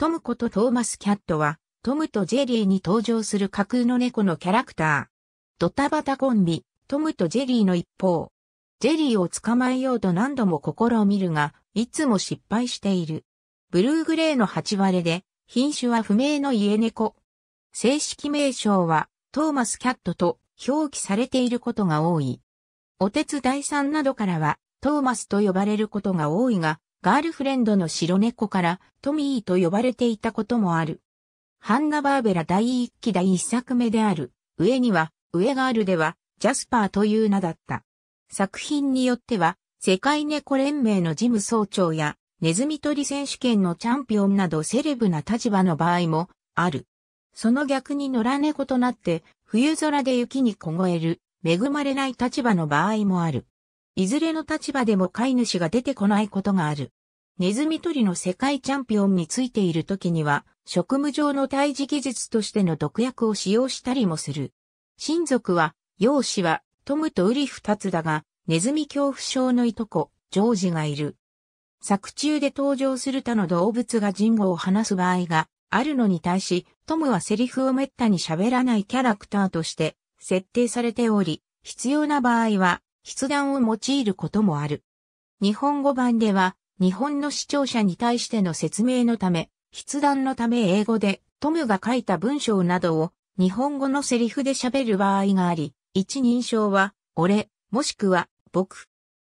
トムことトーマス・キャットは、トムとジェリーに登場する架空の猫のキャラクター。ドタバタコンビ、トムとジェリーの一方。ジェリーを捕まえようと何度も試みるが、いつも失敗している。ブルーグレーの8割で、品種は不明の家猫。正式名称は、トーマス・キャットと表記されていることが多い。お手伝いさんなどからは、トーマスと呼ばれることが多いが、ガールフレンドの白猫からトミーと呼ばれていたこともある。ハンナ・バーベラ第1期第1作目である、上には、上ガールでは、ジャスパーという名だった。作品によっては、世界猫連盟の事務総長や、ネズミ捕り選手権のチャンピオンなどセレブな立場の場合も、ある。その逆に野良猫となって、冬空で雪に凍える、恵まれない立場の場合もある。いずれの立場でも飼い主が出てこないことがある。ネズミ捕りの世界チャンピオンについている時には、職務上の退治技術としての毒薬を使用したりもする。親族は、容姿は、トムとウリ二つだが、ネズミ恐怖症のいとこ、ジョージがいる。作中で登場する他の動物が人語を話す場合があるのに対し、トムはセリフを滅多に喋らないキャラクターとして設定されており、必要な場合は筆談を用いることもある。日本語版では、日本の視聴者に対しての説明のため、筆談のため英語で、トムが書いた文章などを、日本語のセリフで喋る場合があり、一人称は、俺、もしくは、僕。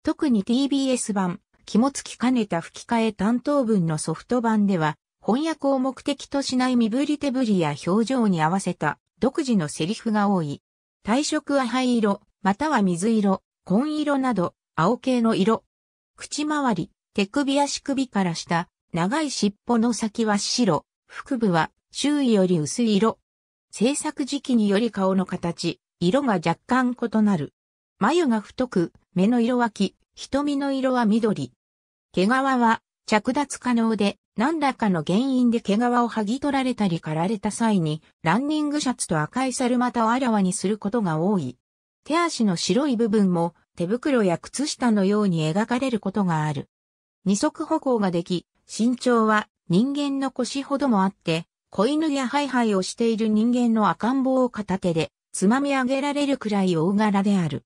特に TBS 版、肝付きかねた吹き替え担当文のソフト版では、翻訳を目的としない身振り手振りや表情に合わせた独自のセリフが多い。退色は灰色、または水色、紺色など、青系の色。口周り、手首足首から下、長い尻尾の先は白、腹部は周囲より薄い色。制作時期により顔の形、色が若干異なる。眉が太く、目の色は黄、瞳の色は緑。毛皮は着脱可能で、何らかの原因で毛皮を剥ぎ取られたり刈られた際に、ランニングシャツと赤いサルマタをあらわにすることが多い。手足の白い部分も手袋や靴下のように描かれることがある。二足歩行ができ、身長は人間の腰ほどもあって、子犬やハイハイをしている人間の赤ん坊を片手でつまみ上げられるくらい大柄である。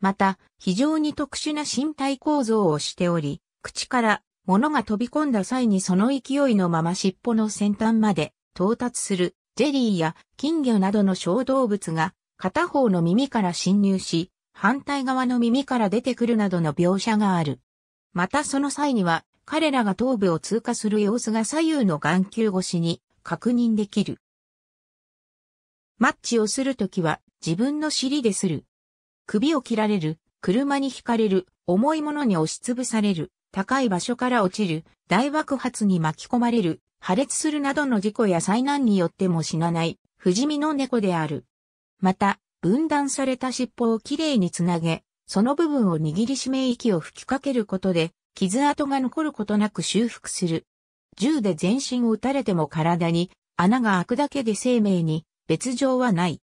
また、非常に特殊な身体構造をしており、口から物が飛び込んだ際にその勢いのまま尻尾の先端まで到達するジェリーや金魚などの小動物が片方の耳から侵入し、反対側の耳から出てくるなどの描写がある。またその際には、彼らが頭部を通過する様子が左右の眼球越しに確認できる。マッチをするときは自分の尻でする。首を切られる、車にひかれる、重いものに押しつぶされる、高い場所から落ちる、大爆発に巻き込まれる、破裂するなどの事故や災難によっても死なない、不死身の猫である。また、分断された尻尾をきれいにつなげ、その部分を握りしめ息を吹きかけることで、傷跡が残ることなく修復する。銃で全身を撃たれても体に穴が開くだけで生命に別状はない。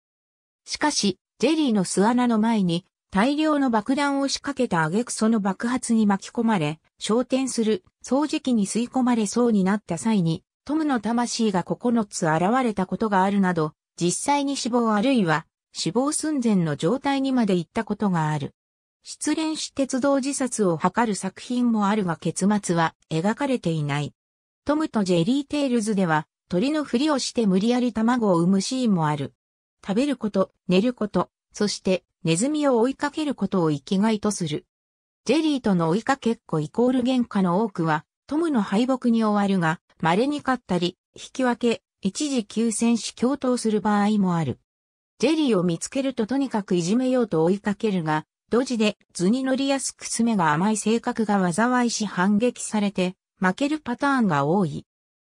しかし、ジェリーの巣穴の前に大量の爆弾を仕掛けた挙句その爆発に巻き込まれ、焦点する掃除機に吸い込まれそうになった際に、トムの魂が9つ現れたことがあるなど、実際に死亡あるいは死亡寸前の状態にまで行ったことがある。失恋し鉄道自殺を図る作品もあるが結末は描かれていない。トムとジェリー・テイルズでは鳥のふりをして無理やり卵を産むシーンもある。食べること、寝ること、そしてネズミを追いかけることを生きがいとする。ジェリーとの追いかけっこイコール喧嘩の多くはトムの敗北に終わるが稀に勝ったり、引き分け、一時休戦し共闘する場合もある。ジェリーを見つけるととにかくいじめようと追いかけるが、ドジで図に乗りやすく爪が甘い性格が災いし反撃されて、負けるパターンが多い。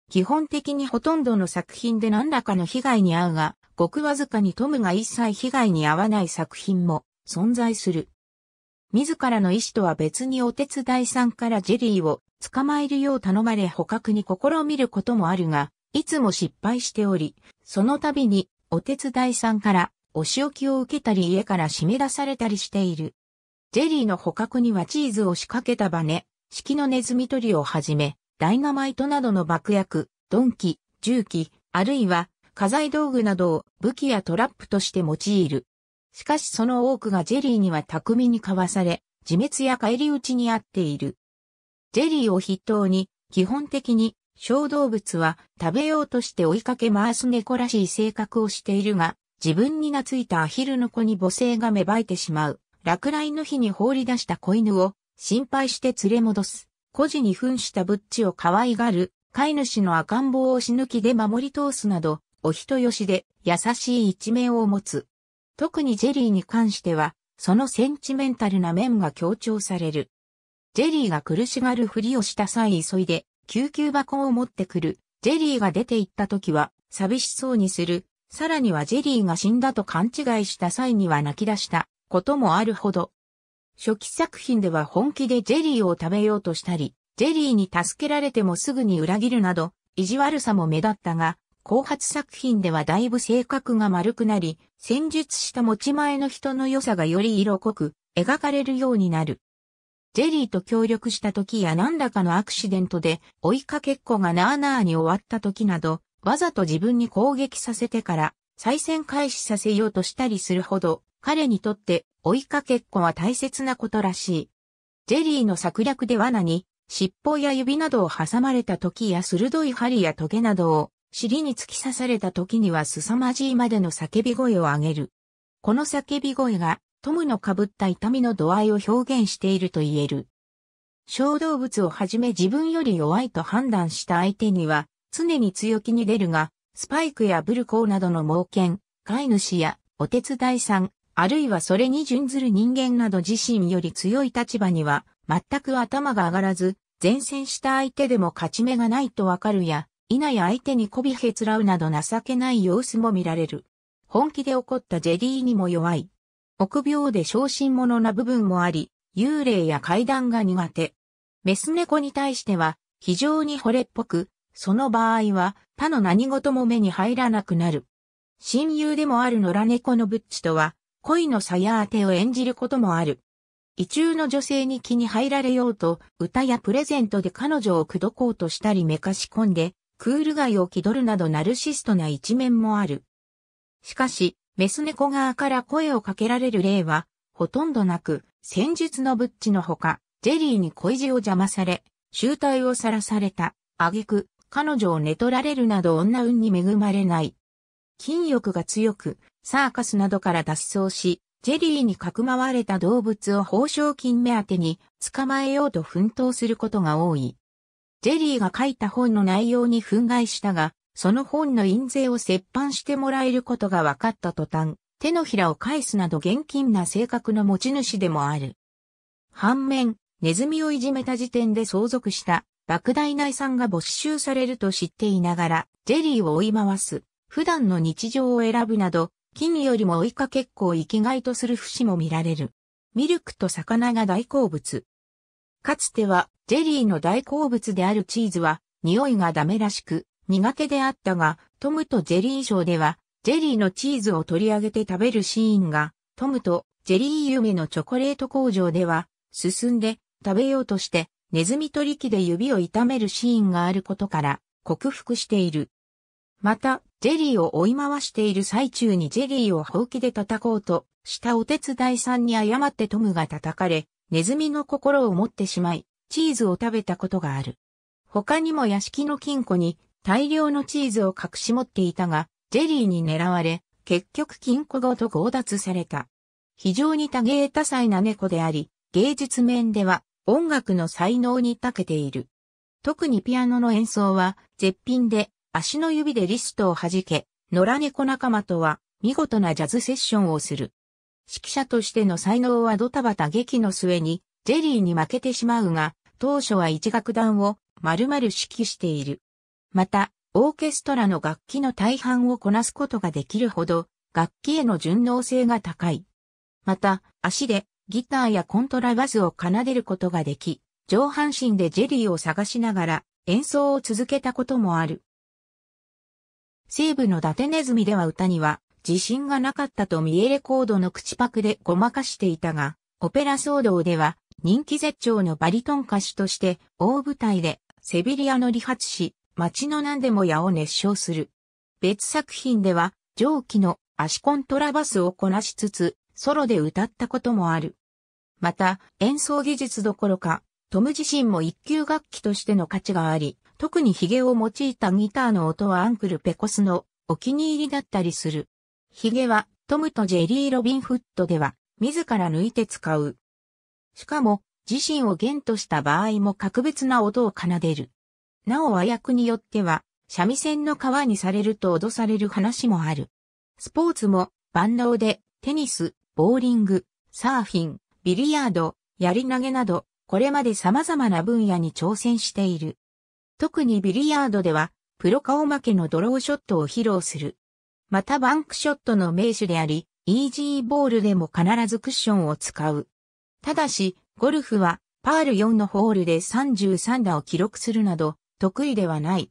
基本的にほとんどの作品で何らかの被害に遭うが、ごくわずかにトムが一切被害に遭わない作品も存在する。自らの意思とは別にお手伝いさんからジェリーを捕まえるよう頼まれ捕獲に試みることもあるが、いつも失敗しており、その度にお手伝いさんからお仕置きを受けたり家から締め出されたりしている。ジェリーの捕獲にはチーズを仕掛けたバネ、式のネズミ取りをはじめ、ダイナマイトなどの爆薬、鈍器、銃器、あるいは家財道具などを武器やトラップとして用いる。しかしその多くがジェリーには巧みに交わされ、自滅や返り討ちにあっている。ジェリーを筆頭に、基本的に小動物は食べようとして追いかけ回す猫らしい性格をしているが、自分に懐いたアヒルの子に母性が芽生えてしまう。落雷の日に放り出した子犬を心配して連れ戻す。孤児に扮したブッチを可愛がる。飼い主の赤ん坊を死ぬ気で守り通すなど、お人よしで優しい一面を持つ。特にジェリーに関しては、そのセンチメンタルな面が強調される。ジェリーが苦しがるふりをした際急いで救急箱を持ってくる、ジェリーが出て行った時は、寂しそうにする、さらにはジェリーが死んだと勘違いした際には泣き出したこともあるほど。初期作品では本気でジェリーを食べようとしたり、ジェリーに助けられてもすぐに裏切るなど、意地悪さも目立ったが、後発作品ではだいぶ性格が丸くなり、戦術した持ち前の人の良さがより色濃く描かれるようになる。ジェリーと協力した時や何らかのアクシデントで追いかけっこがなあなあに終わった時など、わざと自分に攻撃させてから再戦開始させようとしたりするほど、彼にとって追いかけっこは大切なことらしい。ジェリーの策略で罠に、尻尾や指などを挟まれた時や鋭い針やトゲなどを尻に突き刺された時には凄まじいまでの叫び声を上げる。この叫び声がトムの被った痛みの度合いを表現していると言える。小動物をはじめ自分より弱いと判断した相手には、常に強気に出るが、スパイクやブルコーなどの猛犬、飼い主やお手伝いさん、あるいはそれに準ずる人間など自身より強い立場には、全く頭が上がらず、前線した相手でも勝ち目がないとわかるや、なや相手に媚びへつらうなど情けない様子も見られる。本気で怒ったジェリーにも弱い。臆病で小心者な部分もあり、幽霊や怪談が苦手。メス猫に対しては非常に惚れっぽく、その場合は他の何事も目に入らなくなる。親友でもある野良猫のブッチとは、恋の鞘当てを演じることもある。異中の女性に気に入られようと、歌やプレゼントで彼女を口説こうとしたりめかし込んで、クール街を気取るなどナルシストな一面もある。しかし、メス猫側から声をかけられる例は、ほとんどなく、戦術のブッチのほか、ジェリーに恋路を邪魔され、集体をさらされた、挙句、彼女を寝取られるなど女運に恵まれない。筋欲が強く、サーカスなどから脱走し、ジェリーにかくまわれた動物を報奨金目当てに捕まえようと奮闘することが多い。ジェリーが書いた本の内容に憤慨したが、その本の印税を折半してもらえることが分かった途端、手のひらを返すなど厳禁な性格の持ち主でもある。反面、ネズミをいじめた時点で相続した莫大な遺産が没収されると知っていながら、ジェリーを追い回す、普段の日常を選ぶなど、金よりも追いかけっこを生きがいとする節も見られる。ミルクと魚が大好物。かつては、ジェリーの大好物であるチーズは、匂いがダメらしく、苦手であったが、トムとジェリー賞では、ジェリーのチーズを取り上げて食べるシーンが、トムとジェリー夢のチョコレート工場では、進んで食べようとして、ネズミ取り機で指を痛めるシーンがあることから、克服している。また、ジェリーを追い回している最中にジェリーをほうきで叩こうとしたお手伝いさんに誤ってトムが叩かれ、ネズミの心を持ってしまい、チーズを食べたことがある。他にも屋敷の金庫に大量のチーズを隠し持っていたが、ジェリーに狙われ、結局金庫ごと強奪された。非常に多芸多彩な猫であり、芸術面では音楽の才能に長けている。特にピアノの演奏は絶品で足の指でリストを弾け、野良猫仲間とは見事なジャズセッションをする。指揮者としての才能はドタバタ劇の末にジェリーに負けてしまうが、当初は一楽団を丸々指揮している。また、オーケストラの楽器の大半をこなすことができるほど、楽器への順応性が高い。また、足でギターやコントラバスを奏でることができ、上半身でジェリーを探しながら演奏を続けたこともある。西部の伊達ネズミでは歌には自信がなかったと見えレコードの口パクでごまかしていたが、オペラ騒動では人気絶頂のバリトン歌手として大舞台でセビリアの理髪師街の何でも矢を熱唱する。別作品では、上記のアシコントラバスをこなしつつ、ソロで歌ったこともある。また、演奏技術どころか、トム自身も一級楽器としての価値があり、特にヒゲを用いたギターの音はアンクルペコスのお気に入りだったりする。ヒゲは、トムとジェリー・ロビン・フットでは、自ら抜いて使う。しかも、自身を弦とした場合も格別な音を奏でる。なお和訳によっては、三味線の皮にされると脅される話もある。スポーツも万能で、テニス、ボーリング、サーフィン、ビリヤード、やり投げなど、これまで様々な分野に挑戦している。特にビリヤードでは、プロ顔負けのドローショットを披露する。またバンクショットの名手であり、イージーボールでも必ずクッションを使う。ただし、ゴルフは、パール4のホールで33打を記録するなど、得意ではない。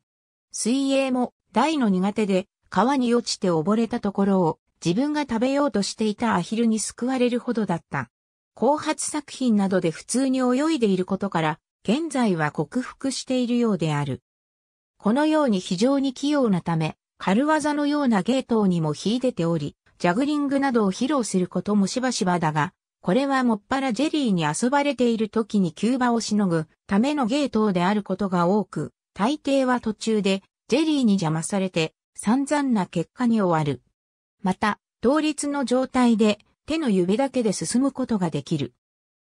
水泳も大の苦手で川に落ちて溺れたところを自分が食べようとしていたアヒルに救われるほどだった。後発作品などで普通に泳いでいることから、現在は克服しているようである。このように非常に器用なため、軽技のようなゲートにも秀でており、ジャグリングなどを披露することもしばしばだが、これはもっぱらジェリーに遊ばれている時に急場をしのぐためのゲートであることが多く、大抵は途中でジェリーに邪魔されて散々な結果に終わる。また、倒立の状態で手の指だけで進むことができる。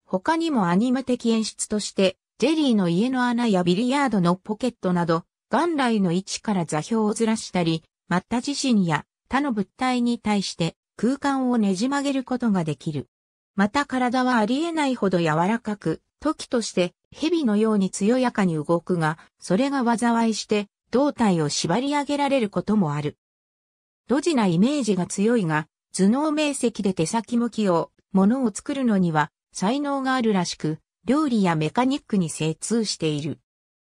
他にもアニメ的演出として、ジェリーの家の穴やビリヤードのポケットなど、元来の位置から座標をずらしたり、マッタ自身や他の物体に対して空間をねじ曲げることができる。また体はありえないほど柔らかく、時として蛇のように強やかに動くが、それが災いして胴体を縛り上げられることもある。ドジなイメージが強いが、頭脳明晰で手先きをも物を作るのには才能があるらしく、料理やメカニックに精通している。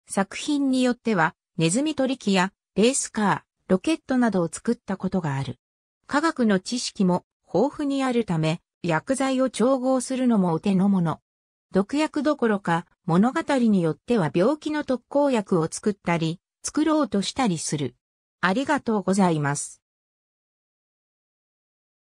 作品によっては、ネズミ取り機やレースカー、ロケットなどを作ったことがある。科学の知識も豊富にあるため、薬剤を調合するのもお手の物。毒薬どころか、物語によっては病気の特効薬を作ったり、作ろうとしたりする。ありがとうございます。